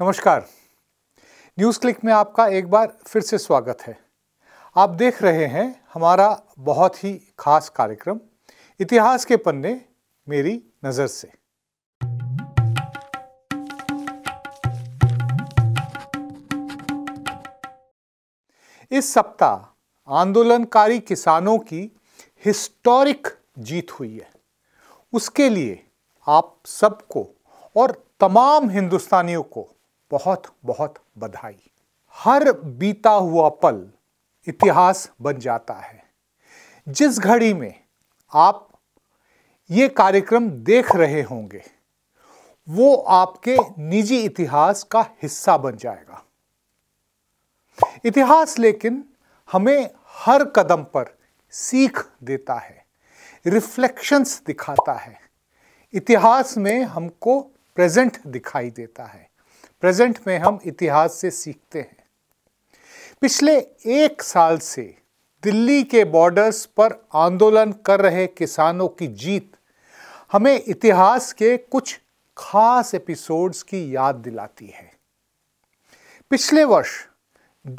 नमस्कार news click में आपका एक बार फिर से स्वागत है आप देख रहे हैं हमारा बहुत ही खास कार्यक्रम इतिहास के पन्ने मेरी नज़र से इस सप्ताह आंदोलनकारी किसानों की हिस्टोरिक जीत हुई है उसके लिए आप सबको और तमाम हिंदुस्तानियों को बहुत बहुत बधाई हर बीता हुआ पल इतिहास बन जाता है जिस घड़ी में आप ये कार्यक्रम देख रहे होंगे वो आपके निजी इतिहास का हिस्सा बन जाएगा इतिहास लेकिन हमें हर कदम पर सीख देता है रिफ्लेक्शंस दिखाता है इतिहास में हमको प्रेजेंट दिखाई देता है प्रेजेंट में हम इतिहास से सीखते हैं पिछले एक साल से दिल्ली के बॉर्डर्स पर आंदोलन कर रहे किसानों की जीत हमें इतिहास के कुछ खास एपिसोड्स की याद दिलाती है पिछले वर्ष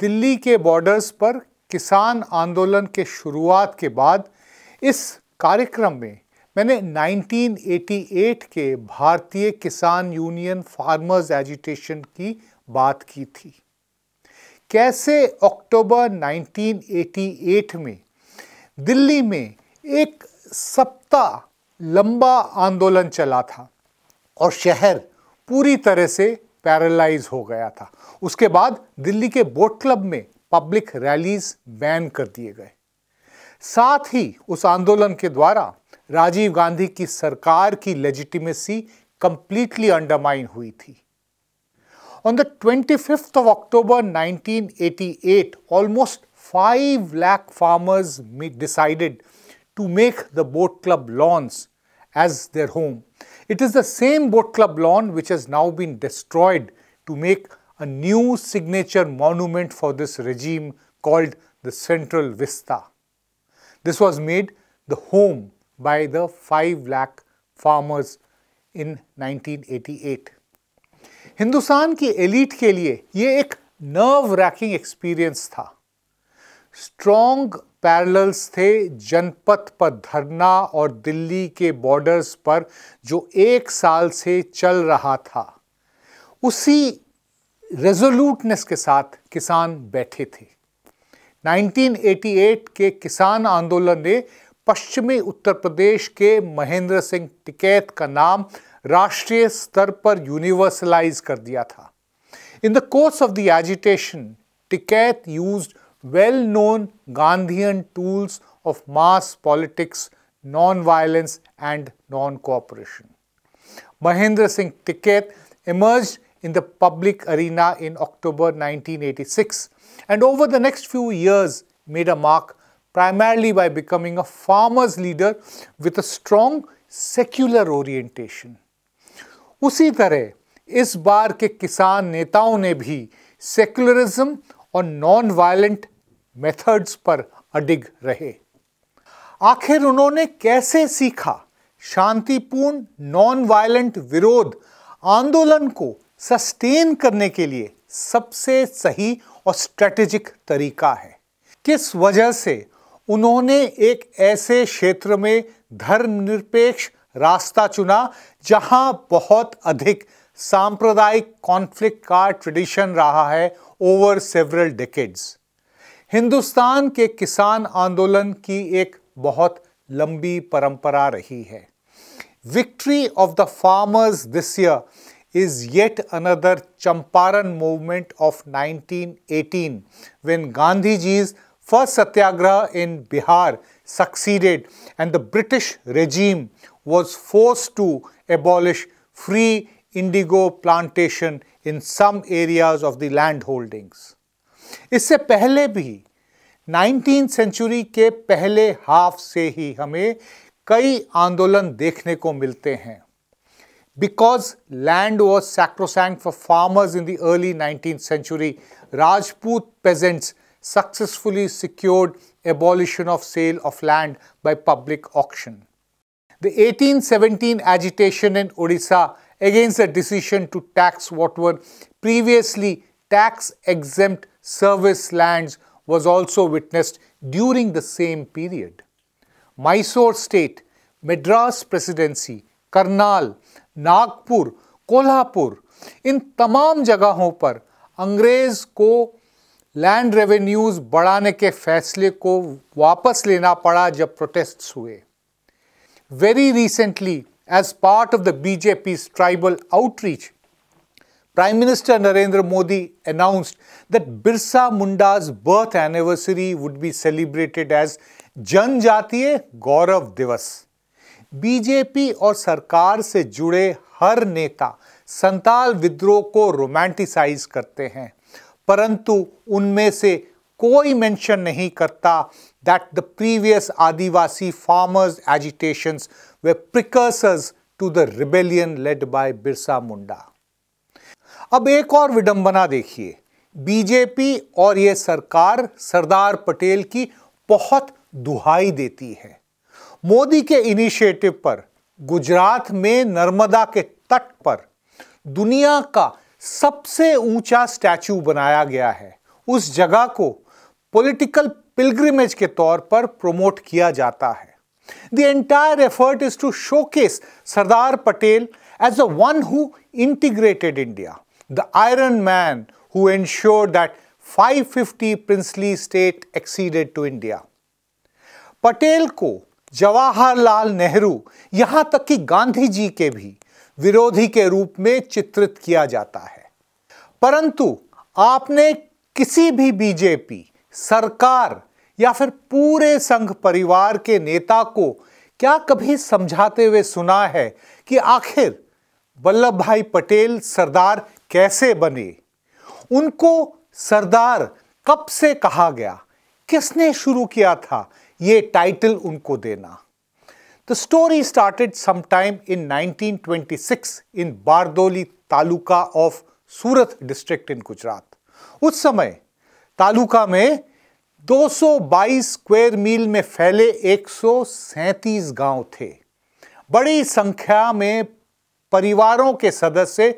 दिल्ली के बॉर्डर्स पर किसान आंदोलन के शुरुआत के बाद इस कार्यक्रम में मैंने 1988 के भारतीय किसान यूनियन फार्मर्स एजिटेशन की बात की थी कैसे अक्टूबर 1988 में दिल्ली में एक सप्ताह लंबा आंदोलन चला था और शहर पूरी तरह से पैरालाइज हो गया था उसके बाद दिल्ली के बोट क्लब में पब्लिक रैलीज बैन कर दिए गए साथ ही उस आंदोलन के द्वारा राजीव गांधी की सरकार की लेजिटिमेसी कंप्लीटली अंडरमाइन हुई थी on the twenty fifth of October at almost five lakh farmers decided to make the boat club lawns as their home it is the same boat club lawn which has now been destroyed to make a new signature monument for this regime called the central vista This was made the home by the 5 lakh farmers in 1988. Hindustan की elite के लिए ये एक nerve racking experience था strong parallels थे जनपथ पर धरना और दिल्ली के बॉर्डर्स पर जो एक साल से चल रहा था उसी रेजोल्यूटनेस के साथ किसान बैठे थे 1988 के किसान आंदोलन ने पश्चिमी उत्तर प्रदेश के महेंद्र सिंह टिकैत का नाम राष्ट्रीय स्तर पर यूनिवर्सलाइज कर दिया था in the course of the agitation Tikait use well known Gandhian tools of mass politics non violence and non cooperation Mahendra Singh Tikait emerge in the public arena in October 1986 and over the next few years made a mark primarily by becoming a farmers leader with a strong secular orientation. उसी तरह इस बार के किसान नेताओं ने भी secularism और non violent methods पर अडिग रहे आखिर उन्होंने कैसे सीखा शांतिपूर्ण नॉन वायलेंट विरोध आंदोलन को सस्टेन करने के लिए सबसे सही और स्ट्रेटेजिक तरीका है किस वजह से उन्होंने एक ऐसे क्षेत्र में धर्मनिरपेक्ष रास्ता चुना जहां बहुत अधिक सांप्रदायिक कॉन्फ्लिक्ट का ट्रेडिशन रहा है ओवर सेवरल डेकेड्स हिंदुस्तान के किसान आंदोलन की एक बहुत लंबी परंपरा रही है victory of the farmers this year is yet another Champaran movement of 1918 when gandhi ji's first satyagraha in Bihar succeeded and the British regime was forced to abolish free indigo plantation in some areas of the land holdings. इससे पहले भी 19 century के पहले half से ही हमें कई आंदोलन देखने को मिलते हैं Because land was sacrosanct for farmers in the early 19th century, Rajput peasants successfully secured abolition of sale of land by public auction. The 1817 agitation in Odisha against the decision to tax what were previously tax-exempt service lands was also witnessed during the same period. Mysore state, Madras presidency, Karnal Nagpur Kolhapur इन तमाम जगहों पर अंग्रेज को land revenues बढ़ाने के फैसले को वापस लेना पड़ा जब प्रोटेस्ट हुए very recently as part of the BJP tribal outreach prime minister Narendra Modi announced that Birsa Munda's birth anniversary would be celebrated as Janjatiya Gaurav दिवस बीजेपी और सरकार से जुड़े हर नेता संताल विद्रोह को रोमांटिसाइज करते हैं परंतु उनमें से कोई मेंशन नहीं करता that the previous Adivasi farmers agitations were precursors to the rebellion led by Birsa Munda अब एक और विडंबना देखिए बीजेपी और ये सरकार सरदार पटेल की बहुत दुहाई देती है मोदी के इनिशिएटिव पर गुजरात में नर्मदा के तट पर दुनिया का सबसे ऊंचा स्टैचू बनाया गया है उस जगह को पॉलिटिकल पिलग्रिमेज के तौर पर प्रमोट किया जाता है the entire effort is to showcase Sardar Patel as a one who integrated India the iron man who ensure that 550 princely state acceded to India Patel को जवाहरलाल नेहरू यहां तक कि गांधी जी के भी विरोधी के रूप में चित्रित किया जाता है परंतु आपने किसी भी बीजेपी सरकार या फिर पूरे संघ परिवार के नेता को क्या कभी समझाते हुए सुना है कि आखिर वल्लभ भाई पटेल सरदार कैसे बने उनको सरदार कब से कहा गया किसने शुरू किया था ये टाइटल उनको देना the story started sometime in 1926 in Bardoli taluka of Surat district in Gujarat उस समय तालुका में 222 स्क्वायर मील में फैले 137 गांव थे बड़ी संख्या में परिवारों के सदस्य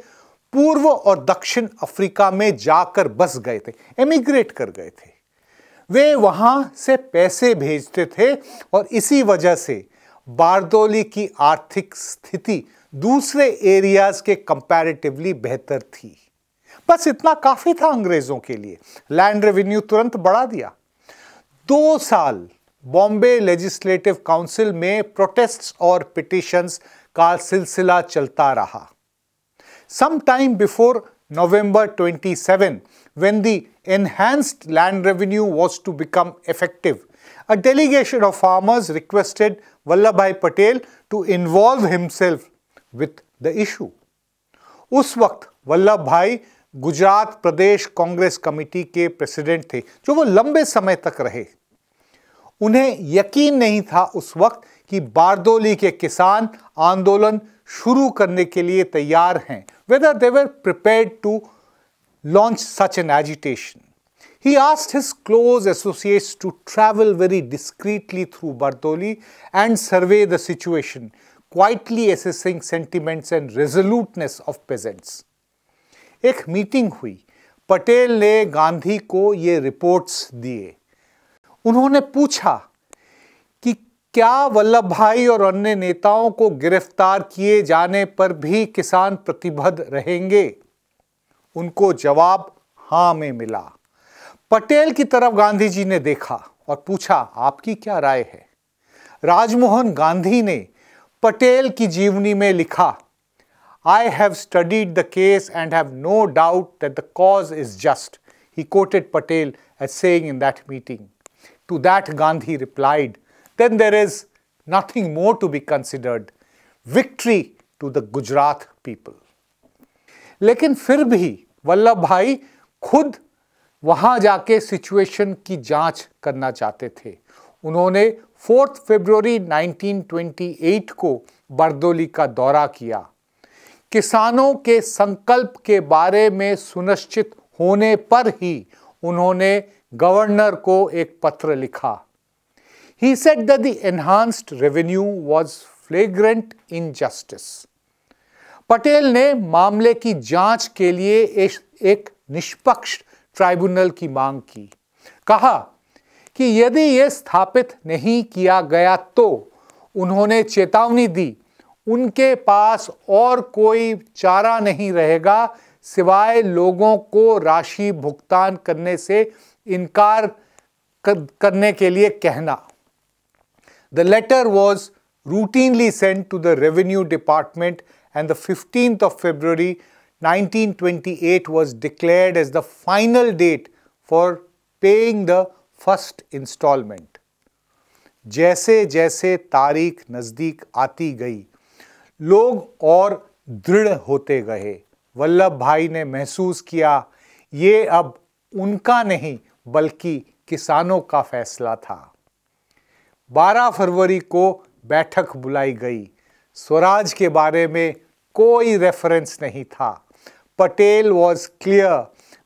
पूर्व और दक्षिण अफ्रीका में जाकर बस गए थे एमिग्रेट कर गए थे वे वहाँ से पैसे भेजते थे और इसी वजह से बारदोली की आर्थिक स्थिति दूसरे एरियाज के कंपैरेटिवली बेहतर थी बस इतना काफ़ी था अंग्रेज़ों के लिए लैंड रेवेन्यू तुरंत बढ़ा दिया दो साल बॉम्बे लेजिस्लेटिव काउंसिल में प्रोटेस्ट्स और पिटिशंस का सिलसिला चलता रहा some time before November 27 when the enhanced land revenue was to become effective. A delegation of farmers requested Vallabhai Patel to involve himself with the issue. उस वक्त वल्लभ भाई गुजरात प्रदेश कांग्रेस कमेटी के president थे जो वो लंबे समय तक रहे उन्हें यकीन नहीं था उस वक्त कि बारदोली के किसान आंदोलन शुरू करने के लिए तैयार हैं whether they were prepare to launch such an agitation. He asked his close associates to travel very discreetly through Bardoli and survey the situation, quietly assessing sentiments and resoluteness of peasants. एक मीटिंग हुई पटेल ने गांधी को ये reports दिए उन्होंने पूछा कि क्या वल्लभ भाई और अन्य नेताओं को गिरफ्तार किए जाने पर भी किसान प्रतिबद्ध रहेंगे उनको जवाब हाँ में मिला पटेल की तरफ गांधी जी ने देखा और पूछा आपकी क्या राय है राजमोहन गांधी ने पटेल की जीवनी में लिखा I have studied the case and have no doubt that the cause is just. He quoted Patel as saying in that meeting. To that, Gandhi replied, Then there is nothing more to be considered. Victory to the Gujarat people. लेकिन फिर भी वल्लभ भाई खुद वहां जाके situation की जांच करना चाहते थे उन्होंने फोर्थ फरवरी 1928 को बरदोली का दौरा किया किसानों के संकल्प के बारे में सुनिश्चित होने पर ही उन्होंने गवर्नर को एक पत्र लिखा he said the enhanced revenue was flagrant injustice Patel ने मामले की जांच के लिए एक निष्पक्ष ट्राइब्यूनल की मांग की कहा कि यदि यह स्थापित नहीं किया गया तो उन्होंने चेतावनी दी उनके पास और कोई चारा नहीं रहेगा सिवाय लोगों को राशि भुगतान करने से इनकार करने के लिए कहना the letter was routinely send to the revenue department and the 15th of February 1928 was declared as the final date for paying the first instalment जैसे जैसे तारीख नज़दीक आती गई लोग और दृढ़ होते गए वल्लभ भाई ने महसूस किया ये अब उनका नहीं बल्कि किसानों का फैसला था 12 फरवरी को बैठक बुलाई गई स्वराज के बारे में कोई रेफरेंस नहीं था Patel was clear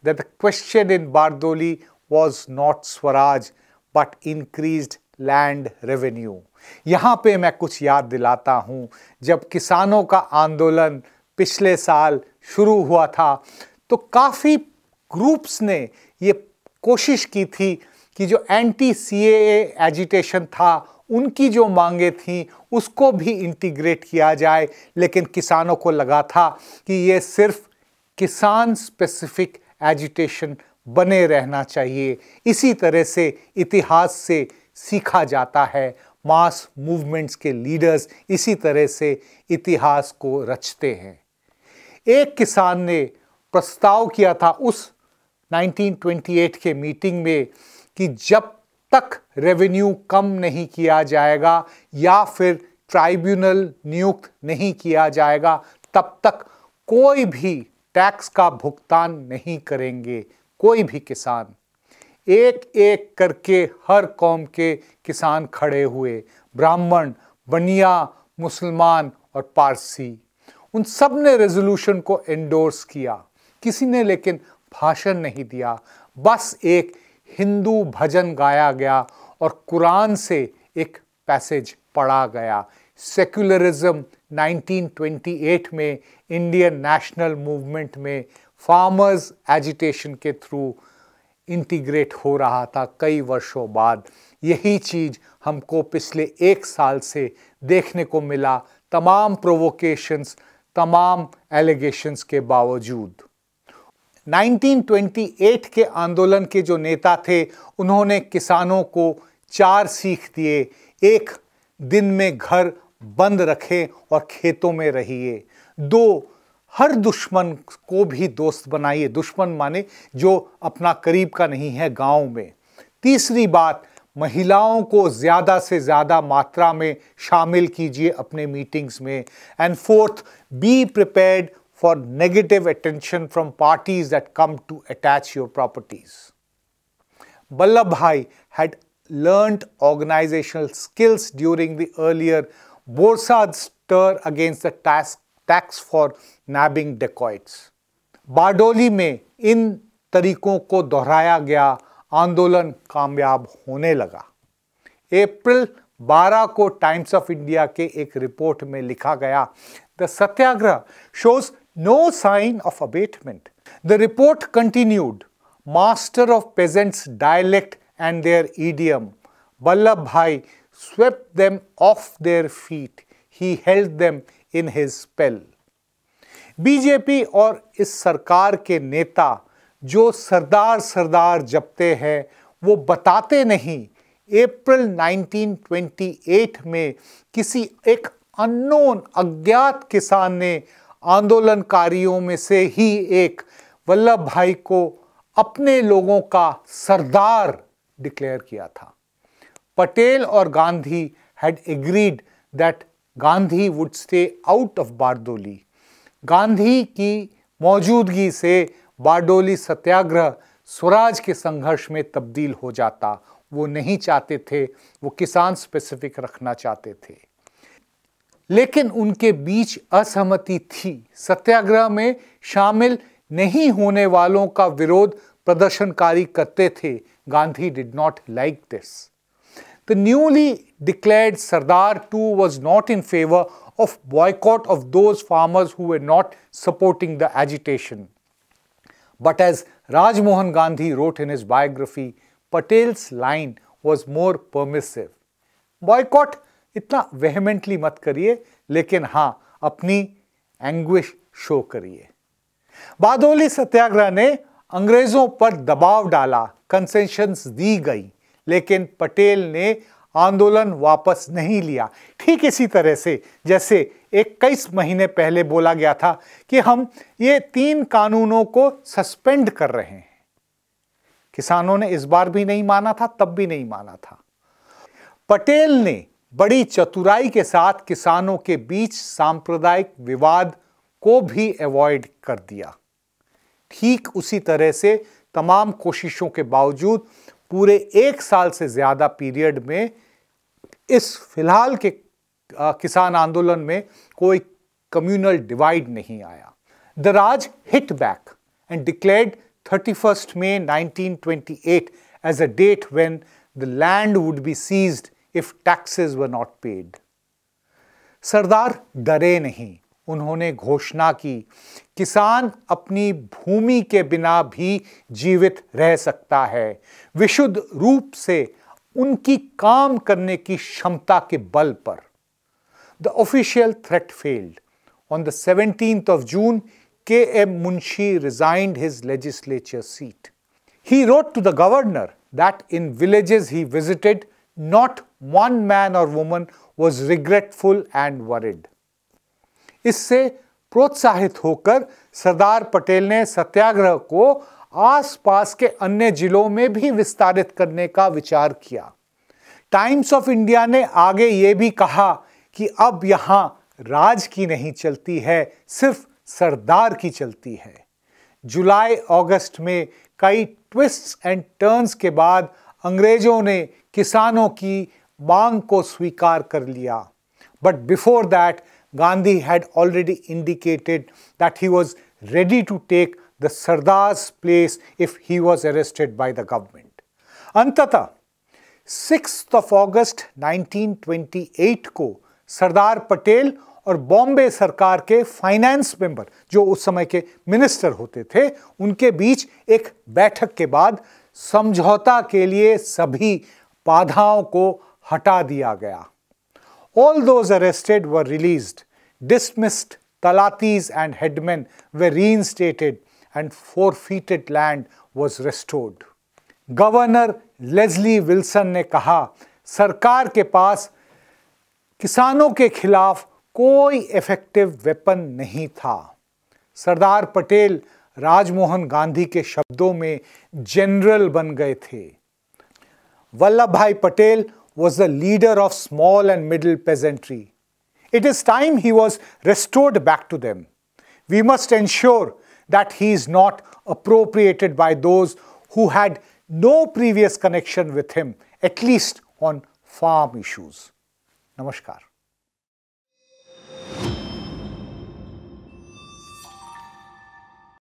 that the question in Bardoli was not swaraj but increase land revenue यहाँ पे मैं कुछ याद दिलाता हूँ जब किसानों का आंदोलन पिछले साल शुरू हुआ था तो काफ़ी ग्रुप्स ने ये कोशिश की थी कि जो एंटी सी एजिटेशन था उनकी जो मांगे थीं उसको भी इंटीग्रेट किया जाए लेकिन किसानों को लगा था कि ये सिर्फ किसान स्पेसिफिक एजिटेशन बने रहना चाहिए इसी तरह से इतिहास से सीखा जाता है मास मूवमेंट्स के लीडर्स इसी तरह से इतिहास को रचते हैं एक किसान ने प्रस्ताव किया था उस 1928 के मीटिंग में कि जब तक रेवेन्यू कम नहीं किया जाएगा या फिर ट्राइब्यूनल नियुक्त नहीं किया जाएगा तब तक कोई भी टैक्स का भुगतान नहीं करेंगे कोई भी किसान एक एक करके हर कौम के किसान खड़े हुए ब्राह्मण बनिया मुसलमान और पारसी उन सब ने रेजोल्यूशन को एंडोर्स किया किसी ने लेकिन भाषण नहीं दिया बस एक हिंदू भजन गाया गया और कुरान से एक पैसेज पढ़ा गया सेक्युलरिज्म 1928 में इंडियन नेशनल मूवमेंट में फार्मर्स एजिटेशन के थ्रू इंटीग्रेट हो रहा था कई वर्षों बाद यही चीज़ हमको पिछले एक साल से देखने को मिला तमाम प्रोवोकेशंस तमाम एलिगेशंस के बावजूद 1928 के आंदोलन के जो नेता थे उन्होंने किसानों को चार सीख दिए एक दिन में घर बंद रखें और खेतों में रहिए दो हर दुश्मन को भी दोस्त बनाइए दुश्मन माने जो अपना करीब का नहीं है गांव में तीसरी बात महिलाओं को ज़्यादा से ज़्यादा मात्रा में शामिल कीजिए अपने मीटिंग्स में and fourth be prepared for negative attention from parties that come to attach your properties. Ballabhai had learned organizational skills during the earlier Borsad stir against the tax, tax for nabbing dacoits. Bardoli mein in tarikon ko dohraya gaya andolan kamyab hone laga. April 12 ko Times of India ke ek report mein likha gaya the satyagraha shows No sign of abatement. The report continued. Master of peasants' dialect and their idiom, Vallabhai swept them off their feet. He held them in his spell. BJP और इस सरकार के नेता जो सरदार सरदार जपते हैं वो बताते नहीं अप्रैल 1928 में किसी एक अननोन अज्ञात किसान ने आंदोलनकारियों में से ही एक वल्लभ भाई को अपने लोगों का सरदार डिक्लेयर किया था पटेल और Gandhi had agreed that Gandhi would stay out of Bardoli Gandhi की मौजूदगी से बारडोली सत्याग्रह स्वराज के संघर्ष में तब्दील हो जाता वो नहीं चाहते थे वो किसान स्पेसिफिक रखना चाहते थे लेकिन उनके बीच असहमति थी सत्याग्रह में शामिल नहीं होने वालों का विरोध प्रदर्शनकारी करते थे Gandhi did not like this the newly declared Sardar too was not in favour of boycott of those farmers who not supporting the agitation but as Rajmohan Gandhi wrote in his biography Patel's line was more permissive boycott इतना vehemently मत करिए लेकिन हां अपनी anguish show करिए बादोली सत्याग्रह ने अंग्रेजों पर दबाव डाला कंसेशंस दी गई लेकिन पटेल ने आंदोलन वापस नहीं लिया ठीक इसी तरह से जैसे इक्कीस महीने पहले बोला गया था कि हम ये तीन कानूनों को सस्पेंड कर रहे हैं किसानों ने इस बार भी नहीं माना था तब भी नहीं माना था पटेल ने बड़ी चतुराई के साथ किसानों के बीच सांप्रदायिक विवाद को भी अवॉइड कर दिया ठीक उसी तरह से तमाम कोशिशों के बावजूद पूरे एक साल से ज़्यादा पीरियड में इस फिलहाल के किसान आंदोलन में कोई कम्युनल डिवाइड नहीं आया the Raj hit back and declared 31st May 1928 as a date when the land would be seized if taxes were not paid Sardar डरे नहीं उन्होंने घोषणा की किसान अपनी भूमि के बिना भी जीवित रह सकता है विशुद्ध रूप से उनकी काम करने की क्षमता के बल पर the official threat failed on the seventeenth of June K M Munshi resigned his legislature seat he wrote to the governor that in villages he visited Not one man or woman was regretful and worried. इससे प्रोत्साहित होकर सरदार पटेल ने सत्याग्रह को आसपास के अन्य जिलों में भी विस्तारित करने का विचार किया टाइम्स ऑफ इंडिया ने आगे ये भी कहा कि अब यहाँ राज की नहीं चलती है सिर्फ सरदार की चलती है जुलाई अगस्त में कई ट्विस्ट एंड टर्न्स के बाद अंग्रेजों ने किसानों की मांग को स्वीकार कर लिया but before that Gandhi had already indicated that he was ready to take the Sardar's place if he was arrested by the government अंततः सिक्स ऑफ ऑगस्ट 1928 को सरदार पटेल और बॉम्बे सरकार के फाइनेंस मेंबर जो उस समय के मिनिस्टर होते थे उनके बीच एक बैठक के बाद समझौता के लिए सभी बाधाओं को हटा दिया गया all those arrested dismissed talatis and talatis were reinstated and forfeited land was restored governor Leslie Wilson ने कहा सरकार के पास किसानों के खिलाफ कोई इफेक्टिव वेपन नहीं था सरदार पटेल राजमोहन गांधी के शब्दों में जनरल बन गए थे Vallabh bhai Patel was the leader of small and middle peasantry it is time he was restored back to them we must ensure that he is not appropriated by those had no previous connection with him at least on farm issues नमस्कार